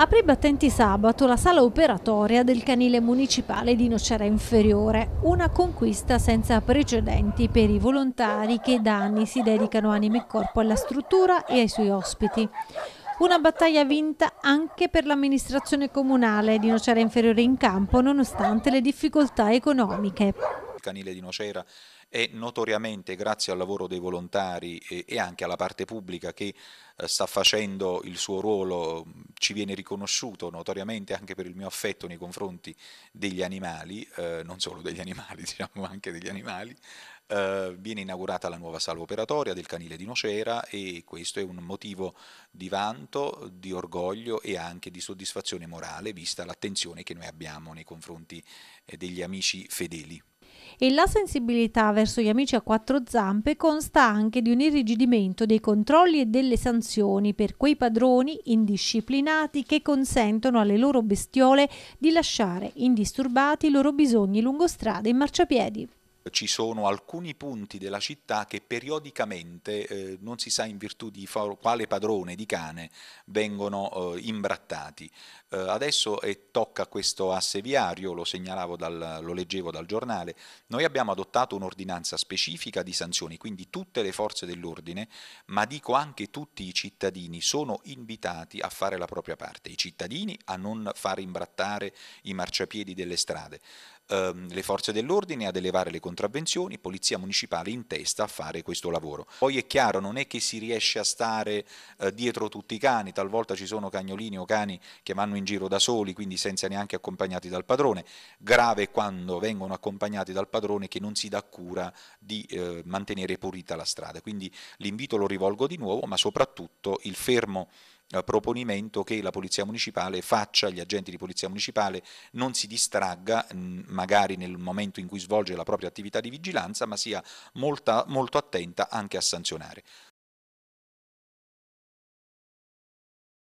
aprì battenti sabato la sala operatoria del canile municipale di Nocera Inferiore, una conquista senza precedenti per i volontari che da anni si dedicano anima e corpo alla struttura e ai suoi ospiti. Una battaglia vinta anche per l'amministrazione comunale di Nocera Inferiore in campo nonostante le difficoltà economiche. Il canile di Nocera è notoriamente grazie al lavoro dei volontari e, anche alla parte pubblica che eh, sta facendo il suo ruolo ci viene riconosciuto notoriamente anche per il mio affetto nei confronti degli animali, eh, non solo degli animali, diciamo anche degli animali, eh, viene inaugurata la nuova sala operatoria del canile di Nocera e questo è un motivo di vanto, di orgoglio e anche di soddisfazione morale vista l'attenzione che noi abbiamo nei confronti eh, degli amici fedeli e la sensibilità verso gli amici a quattro zampe consta anche di un irrigidimento dei controlli e delle sanzioni per quei padroni indisciplinati che consentono alle loro bestiole di lasciare indisturbati i loro bisogni lungo strade e marciapiedi ci sono alcuni punti della città che periodicamente, eh, non si sa in virtù di quale padrone di cane, vengono eh, imbrattati. Eh, adesso eh, tocca questo asse viario, lo segnalavo, dal, lo leggevo dal giornale, noi abbiamo adottato un'ordinanza specifica di sanzioni, quindi tutte le forze dell'ordine, ma dico anche tutti i cittadini, sono invitati a fare la propria parte, i cittadini a non far imbrattare i marciapiedi delle strade, ehm, le forze dell'ordine ad elevare le condizioni contravvenzioni, polizia municipale in testa a fare questo lavoro. Poi è chiaro, non è che si riesce a stare eh, dietro tutti i cani, talvolta ci sono cagnolini o cani che vanno in giro da soli, quindi senza neanche accompagnati dal padrone. Grave è quando vengono accompagnati dal padrone che non si dà cura di eh, mantenere pulita la strada. Quindi l'invito lo rivolgo di nuovo, ma soprattutto il fermo eh, proponimento che la Polizia Municipale faccia, gli agenti di Polizia Municipale non si distragga magari nel momento in cui svolge la propria attività di vigilanza, ma sia molta, molto attenta anche a sanzionare.